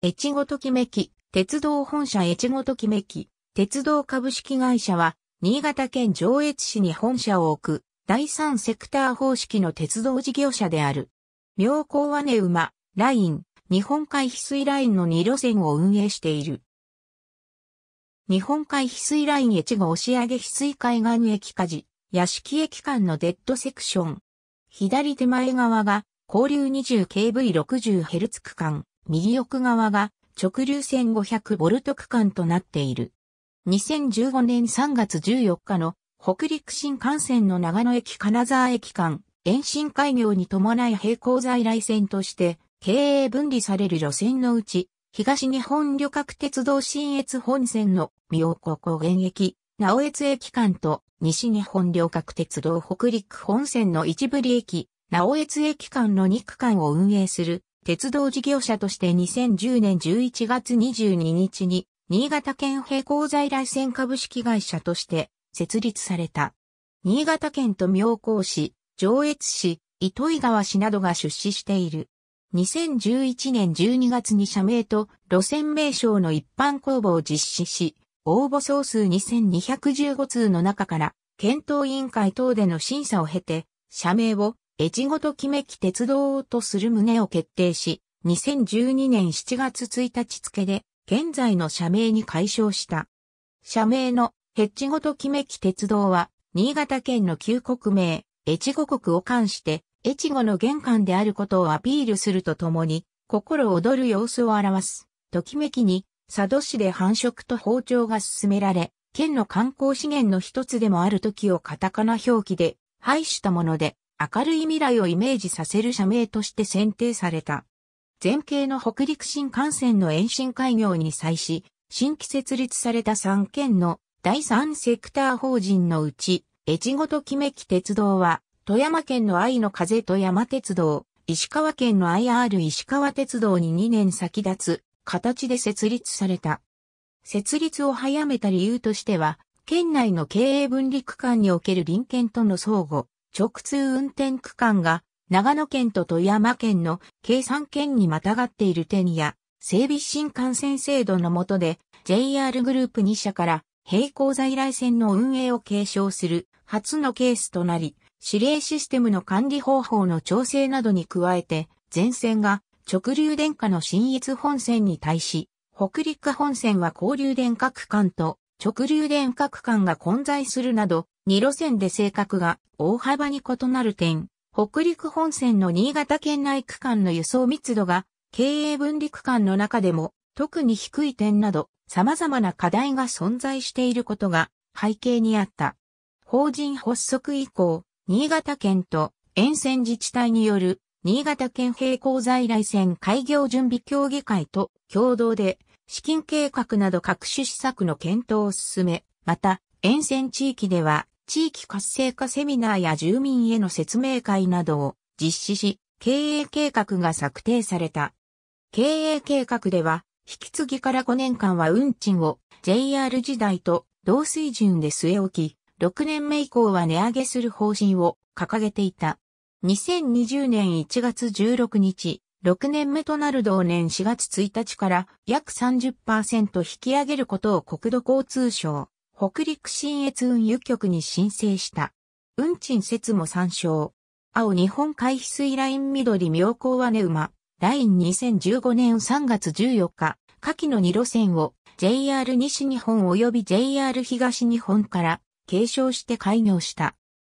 越後ときめき、鉄道本社越後ときめき、鉄道株式会社は、新潟県上越市に本社を置く、第三セクター方式の鉄道事業者である。妙高和根馬、ライン、日本海翡翠ラインの2路線を運営している。日本海翡翠ライン越後押上翡翠海岸駅か事、屋敷駅間のデッドセクション。左手前側が、交流 20kV60Hz 区間。右奥側が直流線500ボルト区間となっている。2015年3月14日の北陸新幹線の長野駅金沢駅間延伸開業に伴い並行在来線として経営分離される路線のうち東日本旅客鉄道新越本線の三尾高校現役直越駅間と西日本旅客鉄道北陸本線の一部利駅直越駅間の2区間を運営する鉄道事業者として2010年11月22日に、新潟県平行在来線株式会社として設立された。新潟県と妙高市、上越市、糸井川市などが出資している。2011年12月に社名と路線名称の一般公募を実施し、応募総数2215通の中から、検討委員会等での審査を経て、社名を越後ときめき鉄道とする旨を決定し、2012年7月1日付で、現在の社名に解消した。社名の、越後ごときめき鉄道は、新潟県の旧国名、越後国を冠して、越後の玄関であることをアピールするとともに、心躍る様子を表す。ときめきに、佐渡市で繁殖と包丁が進められ、県の観光資源の一つでもある時をカタカナ表記で、廃止したもので、明るい未来をイメージさせる社名として選定された。前景の北陸新幹線の延伸開業に際し、新規設立された3県の第3セクター法人のうち、越後と木めき鉄道は、富山県の愛の風富山鉄道、石川県の IR 石川鉄道に2年先立つ形で設立された。設立を早めた理由としては、県内の経営分離区間における臨県との相互、直通運転区間が長野県と富山県の計算県にまたがっている点や、整備新幹線制度の下で JR グループ2社から並行在来線の運営を継承する初のケースとなり、指令システムの管理方法の調整などに加えて、全線が直流電化の新越本線に対し、北陸本線は交流電化区間と直流電化区間が混在するなど、2路線で性格が大幅に異なる点、北陸本線の新潟県内区間の輸送密度が経営分離区間の中でも特に低い点など様々な課題が存在していることが背景にあった。法人発足以降、新潟県と沿線自治体による新潟県並行在来線開業準備協議会と共同で資金計画など各種施策の検討を進め、また沿線地域では地域活性化セミナーや住民への説明会などを実施し、経営計画が策定された。経営計画では、引き継ぎから5年間は運賃を JR 時代と同水準で据え置き、6年目以降は値上げする方針を掲げていた。2020年1月16日、6年目となる同年4月1日から約30%引き上げることを国土交通省北陸新越運輸局に申請した。運賃説も参照。青日本海翡翠ライン緑妙高和根馬、ライン2015年3月14日、下記の2路線を JR 西日本及び JR 東日本から継承して開業した。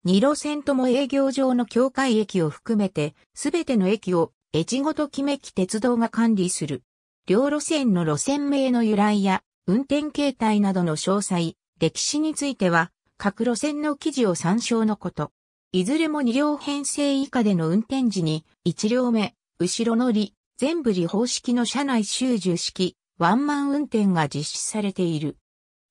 2路線とも営業上の境界駅を含めて、すべての駅を越後ときめき鉄道が管理する。両路線の路線名の由来や運転形態などの詳細、歴史については、各路線の記事を参照のこと。いずれも2両編成以下での運転時に、1両目、後ろ乗り、全部理方式の車内集受式、ワンマン運転が実施されている。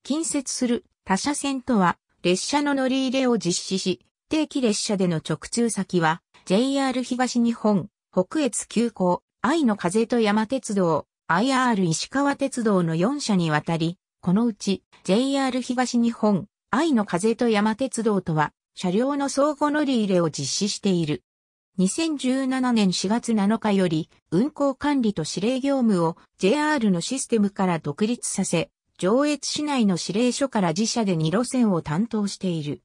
近接する他車線とは、列車の乗り入れを実施し、定期列車での直通先は、JR 東日本、北越急行、愛の風と山鉄道、IR 石川鉄道の4社にわたり、このうち JR 東日本、愛の風と山鉄道とは、車両の相互乗り入れを実施している。2017年4月7日より、運行管理と指令業務を JR のシステムから独立させ、上越市内の指令所から自社で2路線を担当している。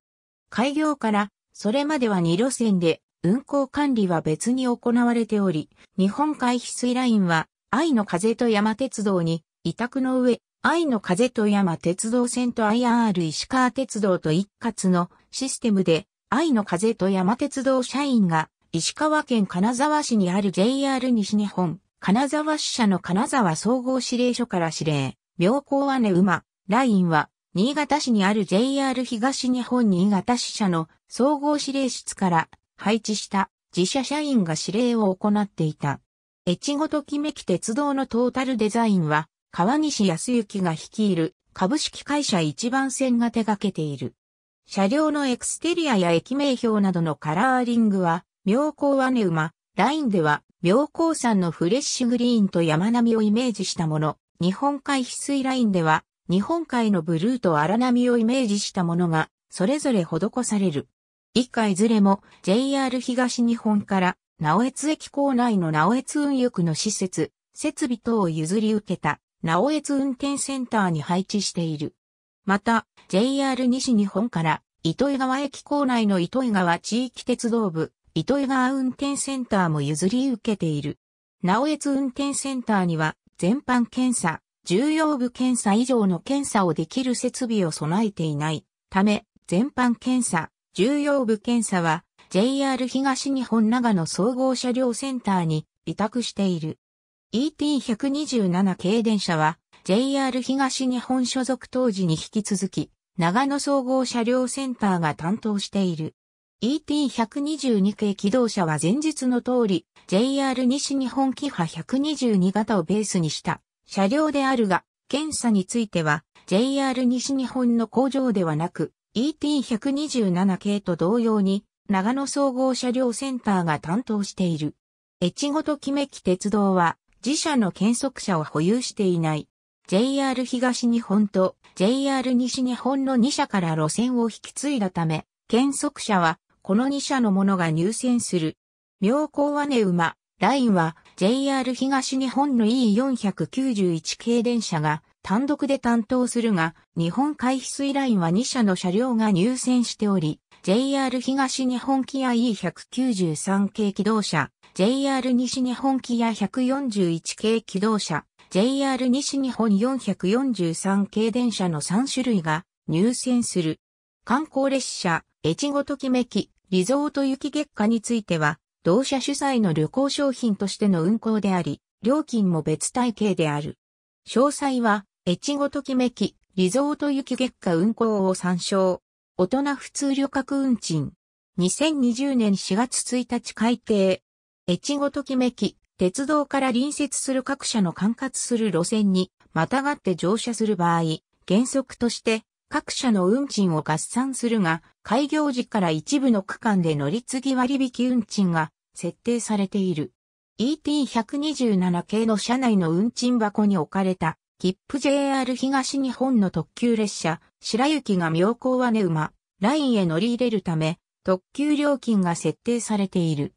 開業から、それまでは2路線で、運行管理は別に行われており、日本海翡翠ラインは、愛の風と山鉄道に、委託の上、愛の風と山鉄道線と IR 石川鉄道と一括のシステムで、愛の風と山鉄道社員が、石川県金沢市にある JR 西日本、金沢支社の金沢総合指令所から指令、妙高姉馬、ラインは、新潟市にある JR 東日本新潟支社の総合指令室から配置した自社社員が指令を行っていた。越後ときめき鉄道のトータルデザインは、川西康之が率いる株式会社一番線が手掛けている。車両のエクステリアや駅名標などのカラーリングは、妙高姉馬、ラインでは、妙高山のフレッシュグリーンと山並みをイメージしたもの、日本海翡翠ラインでは、日本海のブルーと荒波をイメージしたものが、それぞれ施される。以下いずれも JR 東日本から直江津駅構内の直江津運輸区の施設、設備等を譲り受けた直江津運転センターに配置している。また、JR 西日本から糸魚川駅構内の糸魚川地域鉄道部、糸魚川運転センターも譲り受けている。直江津運転センターには、全般検査、重要部検査以上の検査をできる設備を備えていないため、全般検査、重要部検査は、JR 東日本長野総合車両センターに委託している。ET127 系電車は JR 東日本所属当時に引き続き長野総合車両センターが担当している。ET122 系機動車は前日の通り JR 西日本キハ122型をベースにした車両であるが、検査については JR 西日本の工場ではなく ET127 系と同様に長野総合車両センターが担当している。越後ときめき鉄道は自社の検測者を保有していない。JR 東日本と JR 西日本の2社から路線を引き継いだため、検測者はこの2社のものが入線する。妙高はね馬、ラインは JR 東日本の E491 系電車が単独で担当するが、日本海翡翠ラインは2社の車両が入線しており、JR 東日本キア E193 系機動車、JR 西日本キヤ141系機動車、JR 西日本443系電車の3種類が入線する。観光列車、越後ときめき、リゾート雪月下については、同社主催の旅行商品としての運行であり、料金も別体系である。詳細は、越後ときめき、リゾート雪月下運行を参照。大人普通旅客運賃。2020年4月1日改定。越後ときめき、鉄道から隣接する各社の管轄する路線に、またがって乗車する場合、原則として、各社の運賃を合算するが、開業時から一部の区間で乗り継ぎ割引運賃が設定されている。ET127 系の車内の運賃箱に置かれた、切符 JR 東日本の特急列車、白雪が妙高和根馬、ラインへ乗り入れるため、特急料金が設定されている。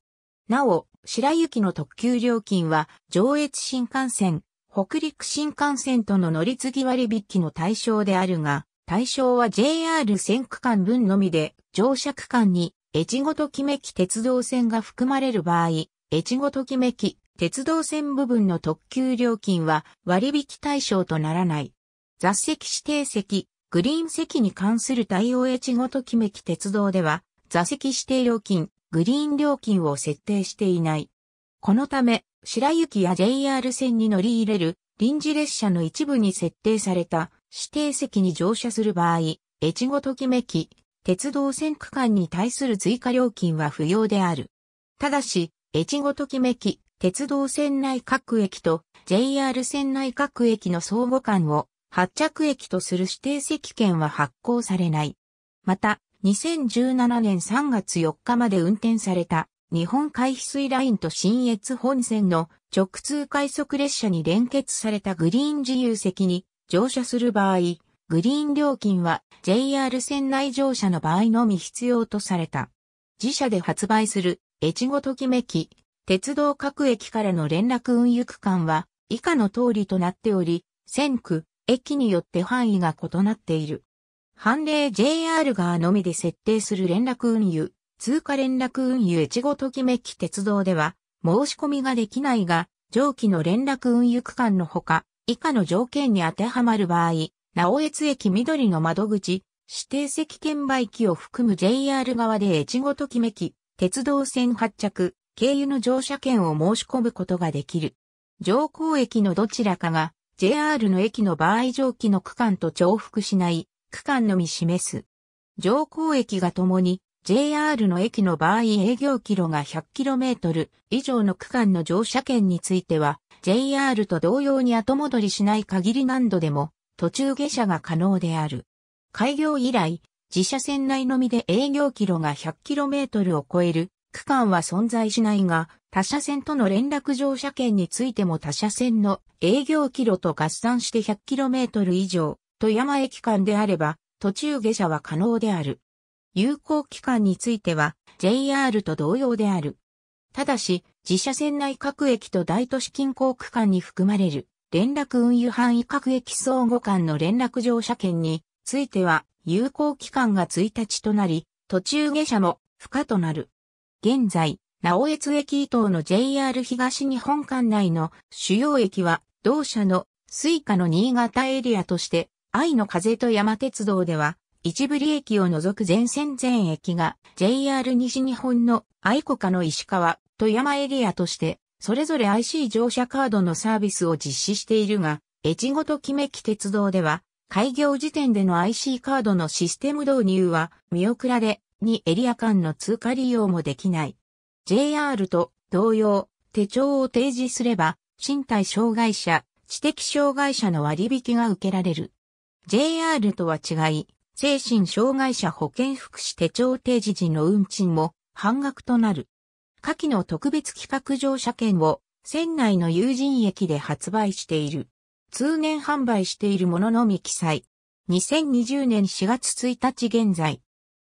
なお、白雪の特急料金は、上越新幹線、北陸新幹線との乗り継ぎ割引の対象であるが、対象は JR 線区間分のみで、乗車区間に、越後ときめき鉄道線が含まれる場合、越後ときめき鉄道線部分の特急料金は割引対象とならない。座席指定席、グリーン席に関する対応越後ときめき鉄道では、座席指定料金、グリーン料金を設定していない。このため、白雪や JR 線に乗り入れる臨時列車の一部に設定された指定席に乗車する場合、越後ときめき、鉄道線区間に対する追加料金は不要である。ただし、越後ときめき、鉄道線内各駅と JR 線内各駅の相互間を発着駅とする指定席券は発行されない。また、2017年3月4日まで運転された日本海翡翠ラインと新越本線の直通快速列車に連結されたグリーン自由席に乗車する場合、グリーン料金は JR 線内乗車の場合のみ必要とされた。自社で発売する越後ときめき、鉄道各駅からの連絡運輸区間は以下の通りとなっており、線区、駅によって範囲が異なっている。判例 JR 側のみで設定する連絡運輸、通過連絡運輸越後ときめき鉄道では、申し込みができないが、上記の連絡運輸区間のほか、以下の条件に当てはまる場合、直越駅緑の窓口、指定席券売機を含む JR 側で越後ときめき、鉄道線発着、経由の乗車券を申し込むことができる。乗降駅のどちらかが JR の駅の場合上記の区間と重複しない区間のみ示す。上降駅がともに JR の駅の場合営業キロが 100km 以上の区間の乗車券については JR と同様に後戻りしない限り何度でも途中下車が可能である。開業以来、自社線内のみで営業キロが 100km を超える区間は存在しないが、他社線との連絡乗車券についても他社線の営業キロと合算して 100km 以上富山駅間であれば、途中下車は可能である。有効期間については、JR と同様である。ただし、自社線内各駅と大都市近郊区間に含まれる、連絡運輸範囲各駅相互間の連絡乗車券については、有効期間が1日となり、途中下車も不可となる。現在、直江津駅以東の JR 東日本管内の主要駅は、同社のスイカの新潟エリアとして愛の風と山鉄道では、一部利益を除く全線全駅が JR 西日本の愛子家の石川、富山エリアとして、それぞれ IC 乗車カードのサービスを実施しているが、越後と木めき鉄道では、開業時点での IC カードのシステム導入は見送られ、2エリア間の通過利用もできない。JR と同様、手帳を提示すれば、身体障害者、知的障害者の割引が受けられる。JR とは違い、精神障害者保健福祉手帳提示時の運賃も半額となる。下記の特別企画乗車券を船内の友人駅で発売している。通年販売しているもののみ記載。2020年4月1日現在。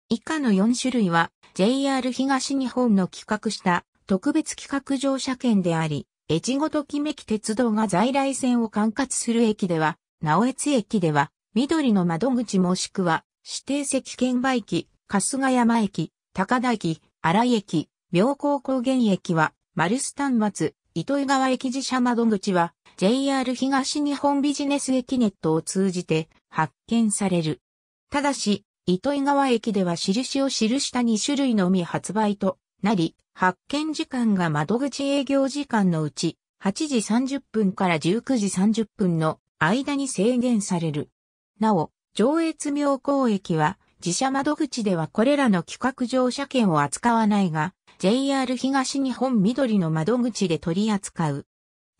以下の4種類は JR 東日本の企画した特別企画乗車券であり、越後ときめき鉄道が在来線を管轄する駅では、直江津駅では、緑の窓口もしくは、指定席券売機、春日山駅、高田駅、荒井駅、妙高高原駅は、丸ス端末、糸井川駅自社窓口は、JR 東日本ビジネス駅ネットを通じて発見される。ただし、糸井川駅では印を記した2種類のみ発売となり、発見時間が窓口営業時間のうち、8時30分から19時30分の間に制限される。なお、上越妙高駅は、自社窓口ではこれらの企画乗車券を扱わないが、JR 東日本緑の窓口で取り扱う。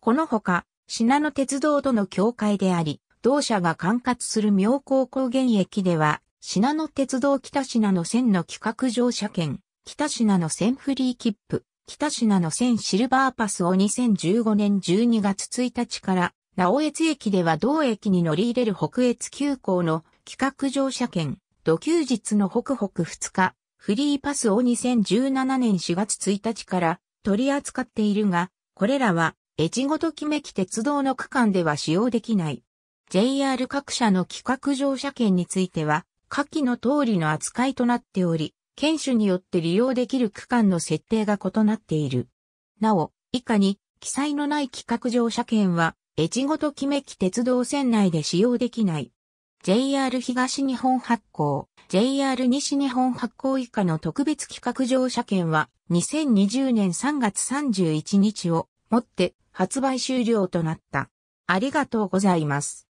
このほか、品濃鉄道との境界であり、同社が管轄する妙高高原駅では、品野鉄道北品の線の企画乗車券、北品の線フリーキップ、北品の線シルバーパスを2015年12月1日から直越駅では同駅に乗り入れる北越急行の企画乗車券、土休日の北北2日、フリーパスを2017年4月1日から取り扱っているが、これらは越後ときめき鉄道の区間では使用できない。JR 各社の企画乗車券については、下記の通りの扱いとなっており、県主によって利用できる区間の設定が異なっている。なお、以下に記載のない企画乗車券は越後ときめき鉄道線内で使用できない。JR 東日本発行、JR 西日本発行以下の特別企画乗車券は2020年3月31日をもって発売終了となった。ありがとうございます。